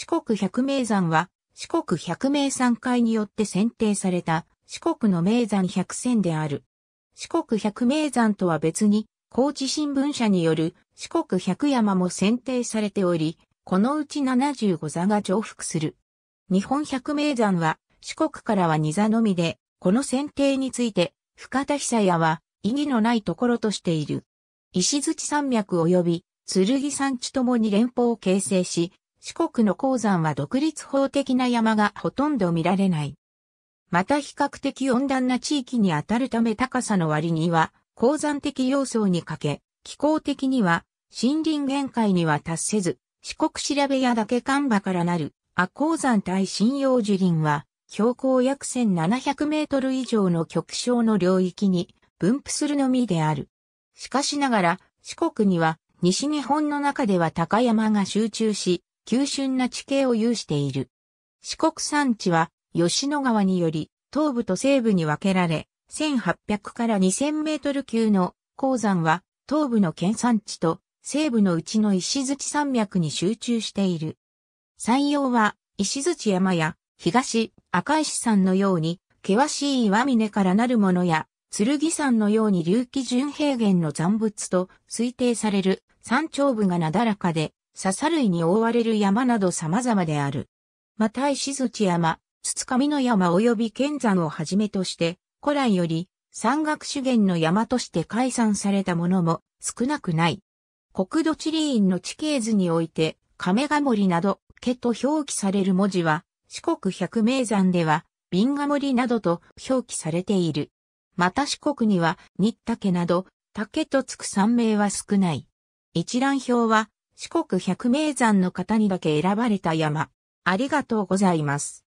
四国百名山は、四国百名山会によって選定された四国の名山百選である。四国百名山とは別に、高知新聞社による四国百山も選定されており、このうち75座が重複する。日本百名山は四国からは2座のみで、この選定について、深田久也は意義のないところとしている。石槌山脈及び剣山地ともに連邦を形成し、四国の鉱山は独立法的な山がほとんど見られない。また比較的温暖な地域にあたるため高さの割には鉱山的要素に欠け、気候的には森林限界には達せず、四国調べ屋だけ看板からなる阿鉱山対針葉樹林は標高約1700メートル以上の極小の領域に分布するのみである。しかしながら四国には西日本の中では高山が集中し、急峻な地形を有している。四国山地は吉野川により東部と西部に分けられ、1800から2000メートル級の鉱山は東部の県山地と西部のうちの石槌山脈に集中している。山陽は石槌山や東赤石山のように険しい岩峰からなるものや剣山のように隆起準平原の残物と推定される山頂部がなだらかで笹類に覆われる山など様々である。また石槌山、筒上の山及び剣山をはじめとして、古来より山岳資源の山として解散されたものも少なくない。国土地理院の地形図において、亀ヶ森など、家と表記される文字は、四国百名山では、瓶ヶ森などと表記されている。また四国には、新竹など、竹とつく山名は少ない。一覧表は、四国百名山の方にだけ選ばれた山。ありがとうございます。